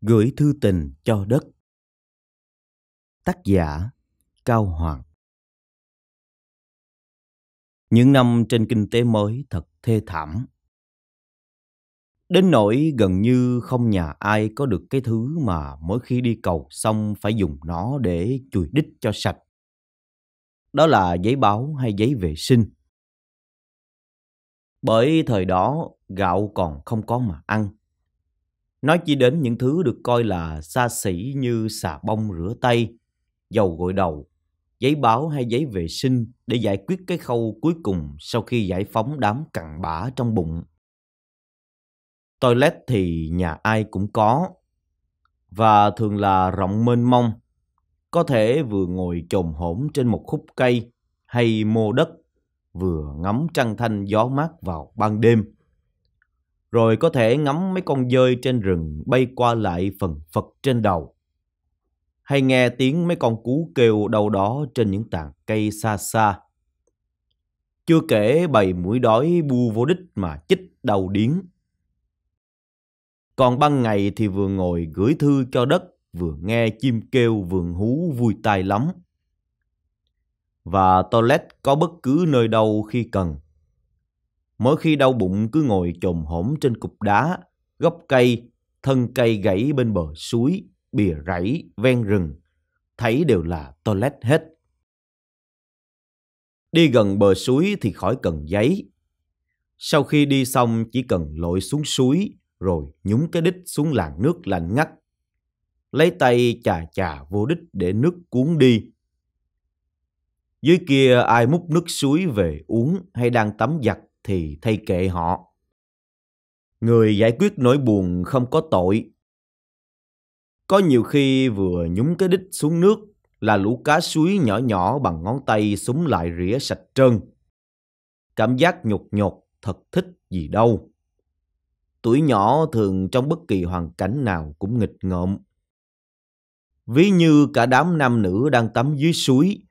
gửi thư tình cho đất tác giả cao hoàng những năm trên kinh tế mới thật thê thảm đến nỗi gần như không nhà ai có được cái thứ mà mỗi khi đi cầu xong phải dùng nó để chùi đít cho sạch đó là giấy báo hay giấy vệ sinh bởi thời đó gạo còn không có mà ăn nói chỉ đến những thứ được coi là xa xỉ như xà bông rửa tay, dầu gội đầu, giấy báo hay giấy vệ sinh để giải quyết cái khâu cuối cùng sau khi giải phóng đám cặn bã trong bụng. Toilet thì nhà ai cũng có, và thường là rộng mênh mông, có thể vừa ngồi chồm hổm trên một khúc cây hay mô đất, vừa ngắm trăng thanh gió mát vào ban đêm rồi có thể ngắm mấy con dơi trên rừng bay qua lại phần phật trên đầu. Hay nghe tiếng mấy con cú kêu đâu đó trên những tàn cây xa xa. Chưa kể bầy mũi đói bu vô đích mà chích đầu điến. Còn ban ngày thì vừa ngồi gửi thư cho đất, vừa nghe chim kêu vườn hú vui tai lắm. Và toilet có bất cứ nơi đâu khi cần. Mỗi khi đau bụng cứ ngồi chồm hổm trên cục đá, gốc cây, thân cây gãy bên bờ suối, bìa rẫy, ven rừng. Thấy đều là toilet hết. Đi gần bờ suối thì khỏi cần giấy. Sau khi đi xong chỉ cần lội xuống suối rồi nhúng cái đít xuống làn nước lạnh ngắt. Lấy tay chà chà vô đít để nước cuốn đi. Dưới kia ai múc nước suối về uống hay đang tắm giặt thì thay kệ họ. Người giải quyết nỗi buồn không có tội. Có nhiều khi vừa nhúng cái đít xuống nước là lũ cá suối nhỏ nhỏ bằng ngón tay súng lại rỉa sạch trơn. Cảm giác nhột nhột thật thích gì đâu. Tuổi nhỏ thường trong bất kỳ hoàn cảnh nào cũng nghịch ngợm. Ví như cả đám nam nữ đang tắm dưới suối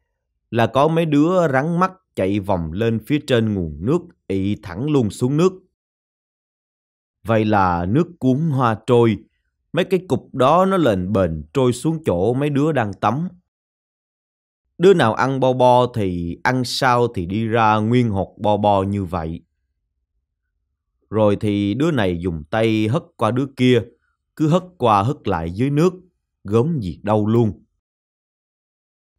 là có mấy đứa rắn mắt chạy vòng lên phía trên nguồn nước, ị thẳng luôn xuống nước. Vậy là nước cuốn hoa trôi, mấy cái cục đó nó lên bền trôi xuống chỗ mấy đứa đang tắm. Đứa nào ăn bo bo thì ăn sao thì đi ra nguyên hột bo bo như vậy. Rồi thì đứa này dùng tay hất qua đứa kia, cứ hất qua hất lại dưới nước, gớm gì đâu luôn.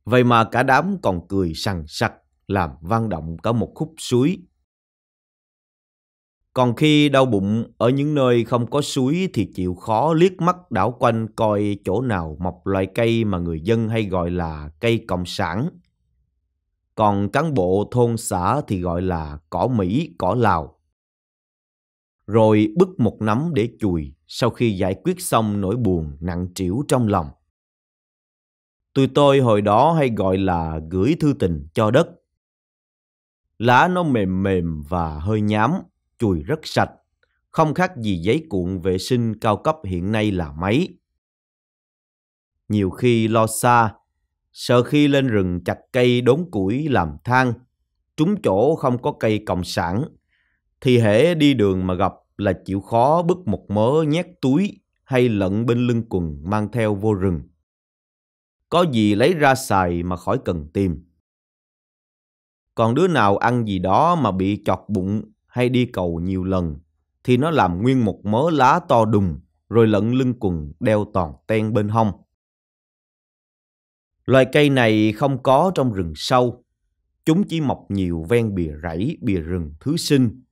Vậy mà cả đám còn cười sằng sặc làm vang động cả một khúc suối. Còn khi đau bụng ở những nơi không có suối thì chịu khó liếc mắt đảo quanh coi chỗ nào mọc loại cây mà người dân hay gọi là cây cộng sản. Còn cán bộ thôn xã thì gọi là cỏ Mỹ, cỏ Lào. Rồi bứt một nắm để chùi sau khi giải quyết xong nỗi buồn nặng trĩu trong lòng. Tụi tôi hồi đó hay gọi là gửi thư tình cho đất Lá nó mềm mềm và hơi nhám, chùi rất sạch, không khác gì giấy cuộn vệ sinh cao cấp hiện nay là mấy. Nhiều khi lo xa, sợ khi lên rừng chặt cây đốn củi làm than, trúng chỗ không có cây cộng sản, thì hễ đi đường mà gặp là chịu khó bứt một mớ nhét túi hay lận bên lưng quần mang theo vô rừng. Có gì lấy ra xài mà khỏi cần tìm. Còn đứa nào ăn gì đó mà bị chọt bụng hay đi cầu nhiều lần thì nó làm nguyên một mớ lá to đùng rồi lẫn lưng quần đeo toàn ten bên hông. Loài cây này không có trong rừng sâu. Chúng chỉ mọc nhiều ven bìa rẫy, bìa rừng thứ sinh.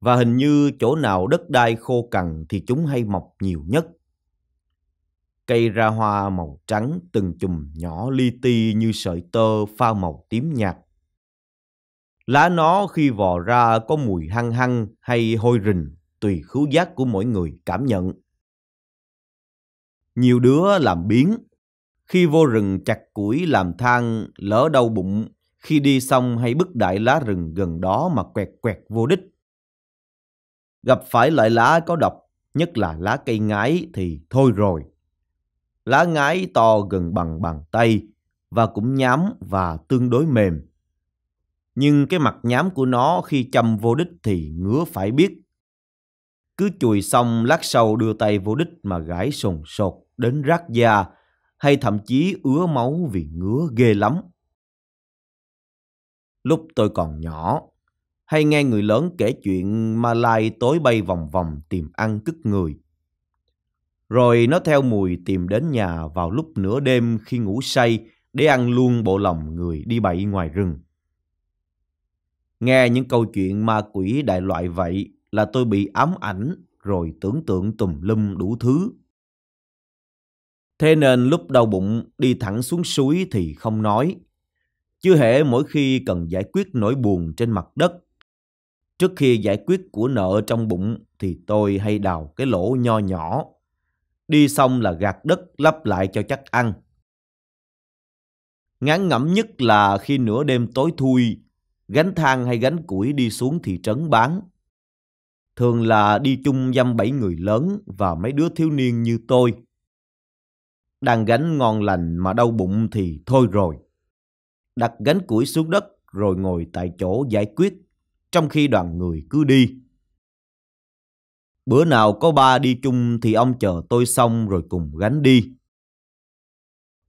Và hình như chỗ nào đất đai khô cằn thì chúng hay mọc nhiều nhất. Cây ra hoa màu trắng từng chùm nhỏ li ti như sợi tơ pha màu tím nhạt Lá nó khi vò ra có mùi hăng hăng hay hôi rình, tùy khứu giác của mỗi người cảm nhận. Nhiều đứa làm biến. Khi vô rừng chặt củi làm than, lỡ đau bụng, khi đi xong hay bứt đại lá rừng gần đó mà quẹt quẹt vô đích. Gặp phải loại lá có độc, nhất là lá cây ngái thì thôi rồi. Lá ngái to gần bằng bàn tay và cũng nhám và tương đối mềm nhưng cái mặt nhám của nó khi châm vô đích thì ngứa phải biết. Cứ chùi xong lát sau đưa tay vô đích mà gãi sồn sột đến rát da hay thậm chí ứa máu vì ngứa ghê lắm. Lúc tôi còn nhỏ, hay nghe người lớn kể chuyện ma lai tối bay vòng vòng tìm ăn cứt người. Rồi nó theo mùi tìm đến nhà vào lúc nửa đêm khi ngủ say để ăn luôn bộ lòng người đi bậy ngoài rừng. Nghe những câu chuyện ma quỷ đại loại vậy là tôi bị ám ảnh rồi tưởng tượng tùm lum đủ thứ. Thế nên lúc đau bụng đi thẳng xuống suối thì không nói. Chưa hề mỗi khi cần giải quyết nỗi buồn trên mặt đất. Trước khi giải quyết của nợ trong bụng thì tôi hay đào cái lỗ nho nhỏ. Đi xong là gạt đất lấp lại cho chắc ăn. Ngán ngẩm nhất là khi nửa đêm tối thui gánh thang hay gánh củi đi xuống thị trấn bán. Thường là đi chung dăm bảy người lớn và mấy đứa thiếu niên như tôi. Đang gánh ngon lành mà đau bụng thì thôi rồi. Đặt gánh củi xuống đất rồi ngồi tại chỗ giải quyết, trong khi đoàn người cứ đi. Bữa nào có ba đi chung thì ông chờ tôi xong rồi cùng gánh đi.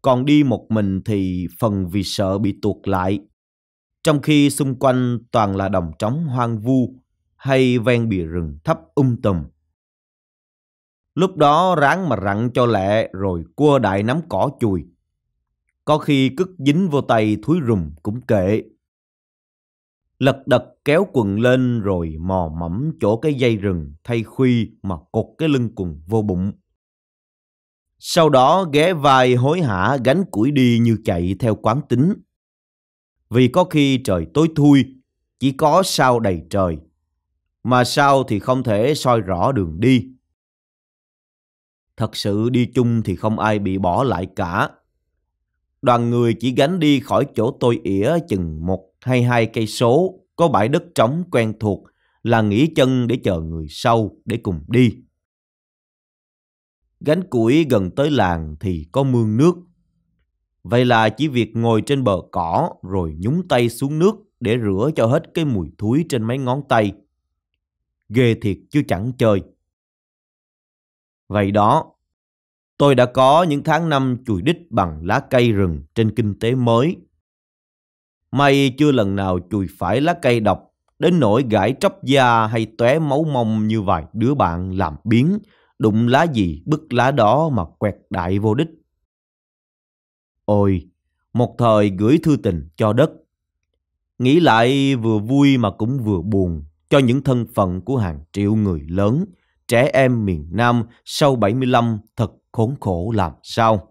Còn đi một mình thì phần vì sợ bị tuột lại trong khi xung quanh toàn là đồng trống hoang vu hay ven bìa rừng thấp um tùm. Lúc đó ráng mà rặn cho lẹ rồi cua đại nắm cỏ chùi. Có khi cứt dính vô tay thúi rùm cũng kệ. Lật đật kéo quần lên rồi mò mẫm chỗ cái dây rừng thay khuy mà cột cái lưng quần vô bụng. Sau đó ghé vai hối hả gánh củi đi như chạy theo quán tính vì có khi trời tối thui, chỉ có sao đầy trời, mà sao thì không thể soi rõ đường đi. Thật sự đi chung thì không ai bị bỏ lại cả. Đoàn người chỉ gánh đi khỏi chỗ tôi ỉa chừng một hay hai cây số, có bãi đất trống quen thuộc là nghỉ chân để chờ người sau để cùng đi. Gánh củi gần tới làng thì có mương nước Vậy là chỉ việc ngồi trên bờ cỏ rồi nhúng tay xuống nước để rửa cho hết cái mùi thúi trên mấy ngón tay. Ghê thiệt chứ chẳng chơi. Vậy đó, tôi đã có những tháng năm chùi đích bằng lá cây rừng trên kinh tế mới. May chưa lần nào chùi phải lá cây độc đến nỗi gãi tróc da hay tóe máu mông như vài đứa bạn làm biến, đụng lá gì bức lá đó mà quẹt đại vô đích. Ôi, một thời gửi thư tình cho đất. Nghĩ lại vừa vui mà cũng vừa buồn cho những thân phận của hàng triệu người lớn, trẻ em miền Nam sau 75 thật khốn khổ làm sao.